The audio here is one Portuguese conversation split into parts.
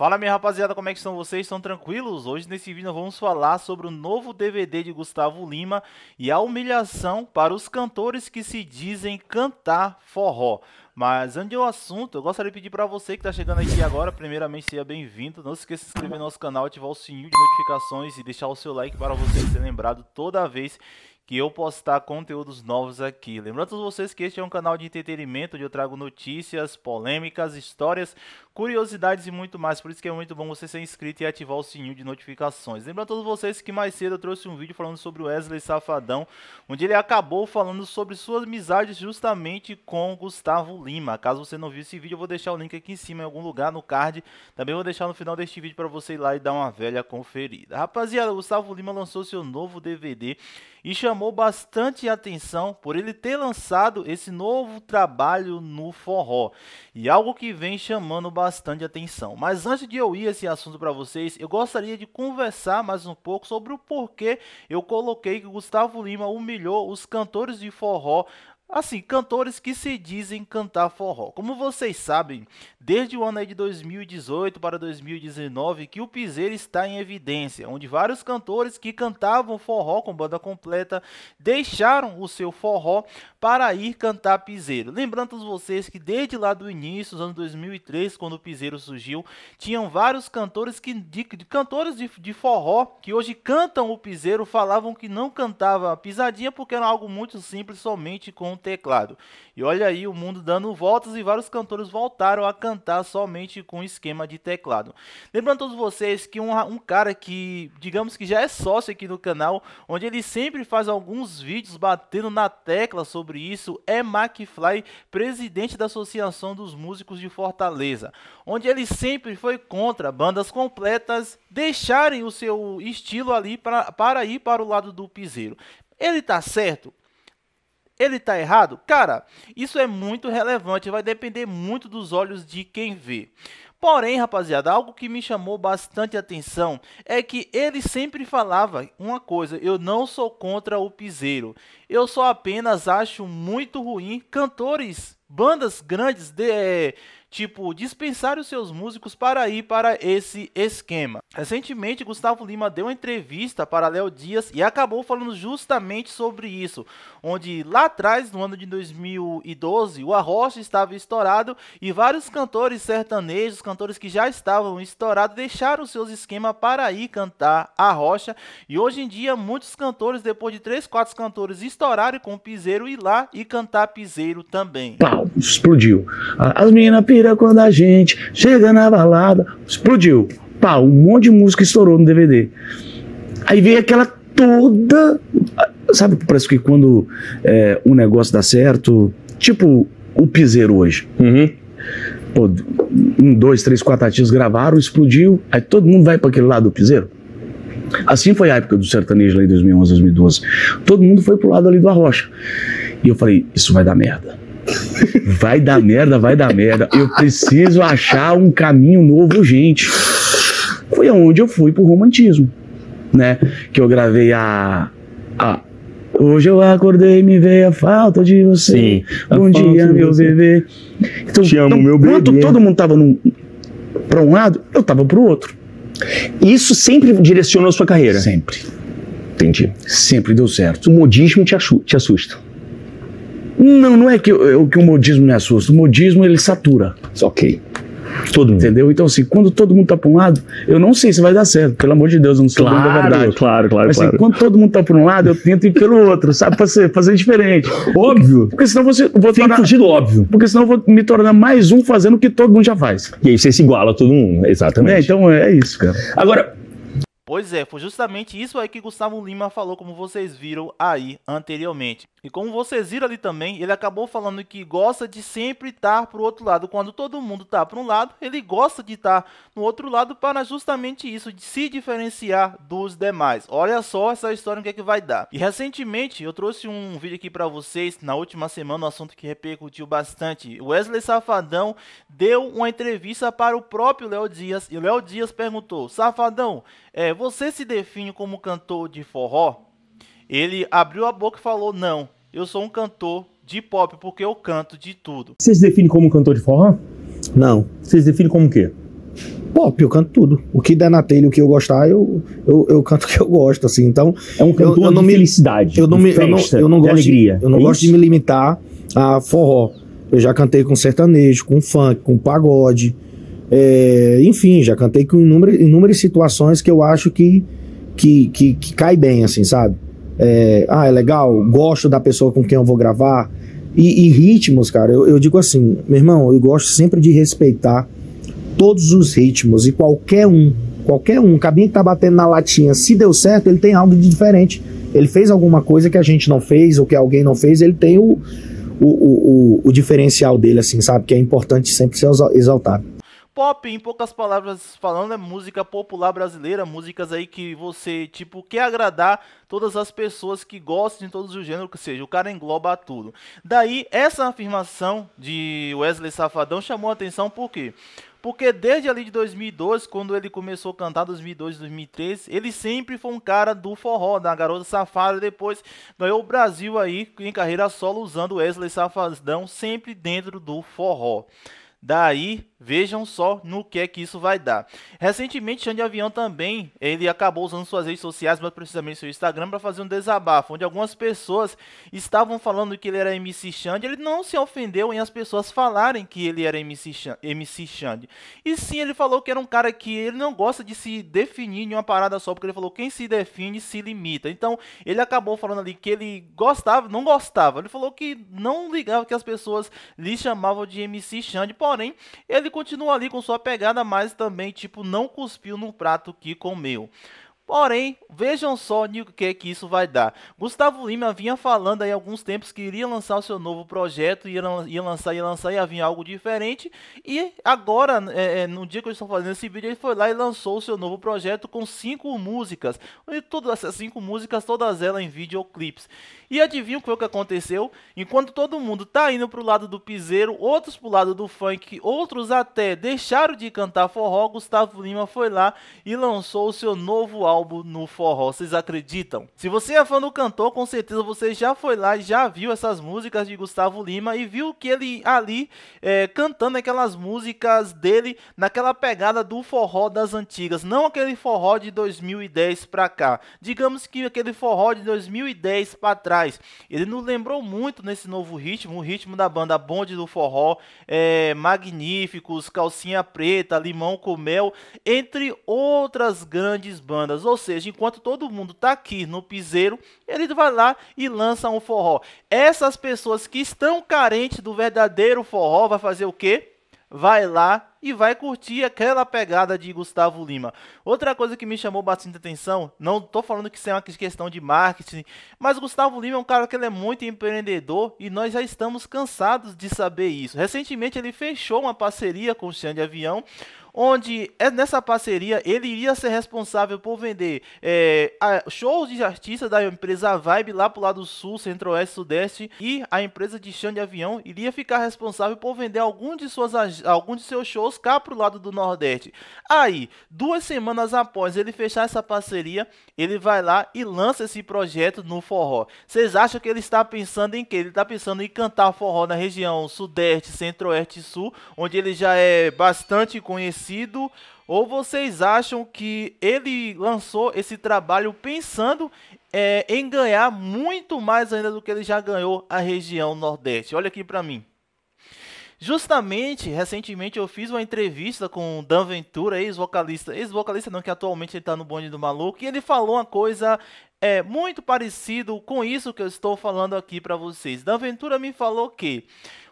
Fala minha rapaziada, como é que estão vocês? Estão tranquilos? Hoje nesse vídeo vamos falar sobre o novo DVD de Gustavo Lima e a humilhação para os cantores que se dizem cantar forró. Mas antes do assunto, eu gostaria de pedir para você que está chegando aqui agora, primeiramente seja bem-vindo. Não se esqueça de se inscrever no nosso canal, ativar o sininho de notificações e deixar o seu like para você ser lembrado toda vez que eu postar conteúdos novos aqui. Lembrando a todos vocês que este é um canal de entretenimento onde eu trago notícias, polêmicas, histórias, curiosidades e muito mais. Por isso que é muito bom você ser inscrito e ativar o sininho de notificações. Lembrando a todos vocês que mais cedo eu trouxe um vídeo falando sobre o Wesley Safadão, onde ele acabou falando sobre suas amizades justamente com Gustavo Lima. Caso você não viu esse vídeo, eu vou deixar o link aqui em cima em algum lugar no card. Também vou deixar no final deste vídeo para você ir lá e dar uma velha conferida. Rapaziada, Gustavo Lima lançou seu novo DVD e chamou chamou bastante atenção por ele ter lançado esse novo trabalho no forró e algo que vem chamando bastante atenção. Mas antes de eu ir esse assunto para vocês, eu gostaria de conversar mais um pouco sobre o porquê eu coloquei que Gustavo Lima humilhou os cantores de forró assim, cantores que se dizem cantar forró. Como vocês sabem, desde o ano de 2018 para 2019 que o piseiro está em evidência, onde vários cantores que cantavam forró com banda completa deixaram o seu forró para ir cantar Piseiro. Lembrando a vocês que desde lá do início, nos anos 2003, quando o Piseiro surgiu, tinham vários cantores que de, de cantores de, de, forró que hoje cantam o Piseiro, falavam que não cantava pisadinha porque era algo muito simples somente com o teclado. E olha aí o mundo dando voltas e vários cantores voltaram a cantar somente com esquema de teclado. Lembrando a todos vocês que um, um cara que, digamos que já é sócio aqui no canal, onde ele sempre faz alguns vídeos batendo na tecla sobre sobre isso é McFly, presidente da Associação dos Músicos de Fortaleza, onde ele sempre foi contra bandas completas deixarem o seu estilo ali pra, para ir para o lado do piseiro. Ele tá certo? Ele tá errado? Cara, isso é muito relevante, vai depender muito dos olhos de quem vê. Porém, rapaziada, algo que me chamou bastante atenção é que ele sempre falava uma coisa: eu não sou contra o piseiro. Eu só apenas acho muito ruim cantores, bandas grandes de, é, tipo dispensar os seus músicos para ir para esse esquema. Recentemente, Gustavo Lima deu uma entrevista para Léo Dias e acabou falando justamente sobre isso, onde lá atrás, no ano de 2012, o Arrocha estava estourado e vários cantores sertanejos, cantores que já estavam estourados, deixaram seus esquemas para ir cantar a rocha. E hoje em dia, muitos cantores, depois de três, quatro cantores estourarem com o piseiro, ir lá e cantar piseiro também. Pau, explodiu. As meninas quando a gente chega na balada. Explodiu. Pá, um monte de música estourou no DVD. Aí veio aquela toda. Sabe, parece que quando é, um negócio dá certo. Tipo o Piseiro hoje. Uhum. Pô, um, dois, três, quatro artistas gravaram, explodiu. Aí todo mundo vai para aquele lado do Piseiro. Assim foi a época do sertanejo lá em 2011, 2012. Todo mundo foi pro lado ali do Arrocha. E eu falei, isso vai dar merda. Vai dar merda, vai dar merda. Eu preciso achar um caminho novo, gente. Foi aonde eu fui pro romantismo, né? Que eu gravei a. a Hoje eu acordei e me veio a falta de você. Sim, Bom dia, meu você. bebê. Então, Te amo, então, meu bebê. Enquanto todo mundo tava num, pra um lado, eu tava pro outro. Isso sempre direcionou a sua carreira? Sempre. Entendi. Sempre deu certo. O modismo te, te assusta. Não, não é que, eu, é que o modismo me assusta. O modismo ele satura. Ok. Todo Entendeu? Então, assim, quando todo mundo tá pra um lado, eu não sei se vai dar certo, pelo amor de Deus, eu não sei. claro, da verdade. Claro, claro, Mas, assim, quando todo mundo tá pra um lado, eu tento ir pelo outro, sabe? Pra ser, fazer diferente. Óbvio. Porque, porque senão você. Vou Tem tornar, fugido óbvio. Porque senão eu vou me tornar mais um fazendo o que todo mundo já faz. E aí você se iguala a todo mundo, exatamente. É, então é, é isso, cara. Agora. Pois é, foi justamente isso aí que Gustavo Lima falou, como vocês viram aí anteriormente. E como vocês viram ali também, ele acabou falando que gosta de sempre estar para o outro lado. Quando todo mundo está para um lado, ele gosta de estar no outro lado para justamente isso, de se diferenciar dos demais. Olha só essa história, o que é que vai dar. E recentemente, eu trouxe um vídeo aqui para vocês, na última semana, um assunto que repercutiu bastante. Wesley Safadão deu uma entrevista para o próprio Léo Dias, e o Léo Dias perguntou, Safadão, é, você se define como cantor de forró? Ele abriu a boca e falou: Não, eu sou um cantor de pop porque eu canto de tudo. Vocês definem como um cantor de forró? Não. Vocês definem como o quê? Pop, eu canto tudo. O que der na telha, o que eu gostar, eu, eu, eu canto o que eu gosto, assim. Então, é um cantor eu, eu não de me, felicidade, eu não me, festa, eu não, eu não gosto alegria. De, eu não gosto de me limitar a forró. Eu já cantei com sertanejo, com funk, com pagode. É, enfim, já cantei com inúmeras, inúmeras situações que eu acho que, que, que, que cai bem, assim, sabe? É, ah, é legal, gosto da pessoa com quem eu vou gravar. E, e ritmos, cara, eu, eu digo assim, meu irmão, eu gosto sempre de respeitar todos os ritmos e qualquer um, qualquer um, o cabinho que tá batendo na latinha, se deu certo, ele tem algo de diferente. Ele fez alguma coisa que a gente não fez ou que alguém não fez, ele tem o, o, o, o diferencial dele, assim, sabe? Que é importante sempre ser exaltado. Pop, em poucas palavras falando, é música popular brasileira, músicas aí que você, tipo, quer agradar todas as pessoas que gostam de todos os gêneros, ou seja, o cara engloba tudo. Daí, essa afirmação de Wesley Safadão chamou a atenção por quê? Porque desde ali de 2012, quando ele começou a cantar, 2002-2003, ele sempre foi um cara do forró, da garota safada. Depois ganhou o Brasil aí em carreira solo usando Wesley Safadão, sempre dentro do forró. Daí Vejam só no que é que isso vai dar. Recentemente, Xande Avião também, ele acabou usando suas redes sociais, mas precisamente seu Instagram, para fazer um desabafo, onde algumas pessoas estavam falando que ele era MC Xande. Ele não se ofendeu em as pessoas falarem que ele era MC Xande, MC Xande. E sim, ele falou que era um cara que ele não gosta de se definir em uma parada só, porque ele falou quem se define se limita. Então, ele acabou falando ali que ele gostava, não gostava. Ele falou que não ligava que as pessoas lhe chamavam de MC Xande, porém, ele ele continua ali com sua pegada, mas também, tipo, não cuspiu no prato que comeu. Porém, vejam só o que é que isso vai dar. Gustavo Lima vinha falando aí há alguns tempos que iria lançar o seu novo projeto, ia, ia lançar, ia lançar, ia vir algo diferente. E agora, é, é, no dia que eu estou fazendo esse vídeo, ele foi lá e lançou o seu novo projeto com cinco músicas. E todas essas cinco músicas, todas elas em videoclipes. E adivinha o que, foi que aconteceu? Enquanto todo mundo tá indo pro lado do piseiro, outros pro lado do funk, outros até deixaram de cantar forró, Gustavo Lima foi lá e lançou o seu novo álbum álbum no forró, vocês acreditam? Se você é fã do cantor, com certeza você já foi lá e já viu essas músicas de Gustavo Lima e viu que ele ali é, cantando aquelas músicas dele naquela pegada do forró das antigas, não aquele forró de 2010 pra cá. Digamos que aquele forró de 2010 para trás. Ele nos lembrou muito nesse novo ritmo, o ritmo da banda Bonde do Forró, é, Magníficos, Calcinha Preta, Limão com Mel, entre outras grandes bandas ou seja, enquanto todo mundo está aqui no piseiro, ele vai lá e lança um forró. Essas pessoas que estão carentes do verdadeiro forró vai fazer o quê? Vai lá e vai curtir aquela pegada de Gustavo Lima. Outra coisa que me chamou bastante atenção, não estou falando que isso é uma questão de marketing, mas Gustavo Lima é um cara que ele é muito empreendedor e nós já estamos cansados de saber isso. Recentemente ele fechou uma parceria com o Xande Avião, onde é nessa parceria ele iria ser responsável por vender é, shows de artistas da empresa Vibe lá pro lado sul, centro-oeste, sudeste e a empresa de chão de avião iria ficar responsável por vender algum de, suas, algum de seus shows cá pro lado do nordeste. Aí, duas semanas após ele fechar essa parceria, ele vai lá e lança esse projeto no forró. Vocês acham que ele está pensando em que Ele está pensando em cantar forró na região sudeste, centro-oeste e sul, onde ele já é bastante conhecido conhecido? Ou vocês acham que ele lançou esse trabalho pensando é, em ganhar muito mais ainda do que ele já ganhou a região Nordeste? Olha aqui para mim. Justamente, recentemente eu fiz uma entrevista com o Dan Ventura, ex-vocalista, ex-vocalista não, que atualmente ele tá no bonde do maluco, e ele falou uma coisa é, muito parecido com isso que eu estou falando aqui para vocês. Dan Ventura me falou que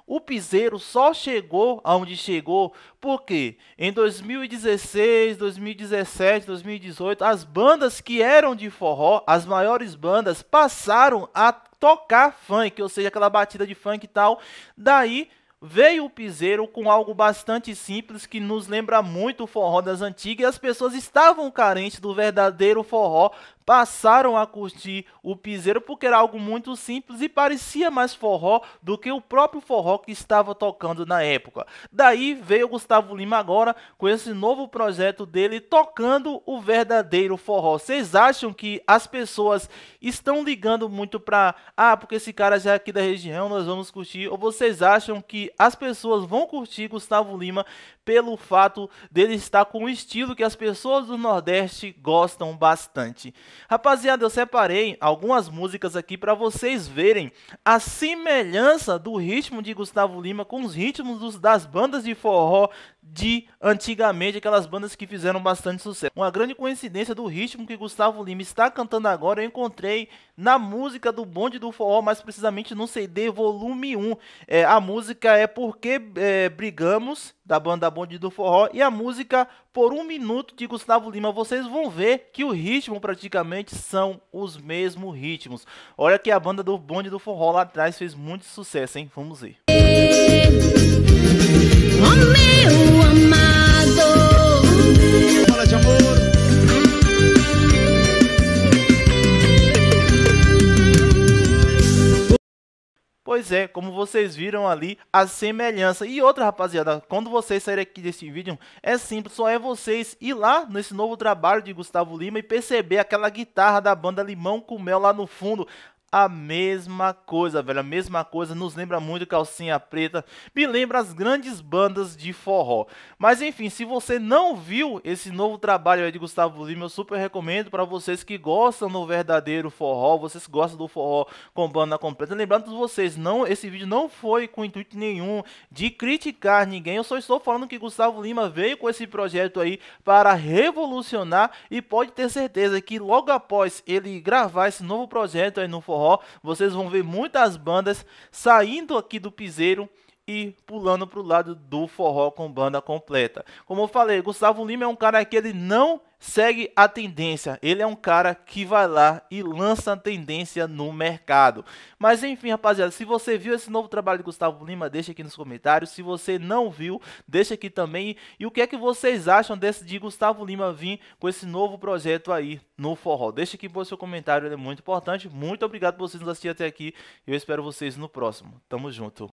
o Piseiro só chegou aonde chegou porque em 2016, 2017, 2018, as bandas que eram de forró, as maiores bandas, passaram a tocar funk, ou seja, aquela batida de funk e tal. Daí veio o piseiro com algo bastante simples que nos lembra muito o forró das antigas e as pessoas estavam carentes do verdadeiro forró passaram a curtir o piseiro porque era algo muito simples e parecia mais forró do que o próprio forró que estava tocando na época. Daí veio Gustavo Lima agora com esse novo projeto dele tocando o verdadeiro forró. Vocês acham que as pessoas estão ligando muito para ah, porque esse cara já é aqui da região, nós vamos curtir? Ou vocês acham que as pessoas vão curtir Gustavo Lima pelo fato dele estar com um estilo que as pessoas do Nordeste gostam bastante? Rapaziada, eu separei algumas músicas aqui para vocês verem a semelhança do ritmo de Gustavo Lima com os ritmos dos, das bandas de forró de antigamente, aquelas bandas que fizeram bastante sucesso. Uma grande coincidência do ritmo que Gustavo Lima está cantando agora eu encontrei na música do Bonde do Forró, mais precisamente no CD Volume 1. É, a música é Porque é, Brigamos, da banda Bonde do Forró, e a música Por Um Minuto de Gustavo Lima. Vocês vão ver que o ritmo praticamente são os mesmos ritmos. Olha que a banda do Bonde do Forró lá atrás fez muito sucesso, hein? Vamos ver. Oh, meu Pois é, como vocês viram ali, a semelhança. E outra, rapaziada, quando vocês saírem aqui desse vídeo, é simples, só é vocês ir lá nesse novo trabalho de Gustavo Lima e perceber aquela guitarra da banda Limão com Mel lá no fundo a mesma coisa, velho. A mesma coisa nos lembra muito Calcinha Preta, me lembra as grandes bandas de forró. Mas enfim, se você não viu esse novo trabalho de Gustavo Lima, eu super recomendo para vocês que gostam do verdadeiro forró, vocês gostam do forró com banda completa. Lembrando vocês, não, esse vídeo não foi com intuito nenhum de criticar ninguém. Eu só estou falando que Gustavo Lima veio com esse projeto aí para revolucionar e pode ter certeza que logo após ele gravar esse novo projeto aí no forró forró, vocês vão ver muitas bandas saindo aqui do piseiro e pulando para o lado do forró com banda completa. Como eu falei, Gustavo Lima é um cara que ele não segue a tendência. Ele é um cara que vai lá e lança a tendência no mercado. Mas enfim, rapaziada, se você viu esse novo trabalho de Gustavo Lima, deixa aqui nos comentários. Se você não viu, deixa aqui também. E o que é que vocês acham desse de Gustavo Lima vir com esse novo projeto aí no forró? Deixa aqui o seu comentário, ele é muito importante. Muito obrigado por vocês nos assistirem até aqui. Eu espero vocês no próximo. Tamo junto.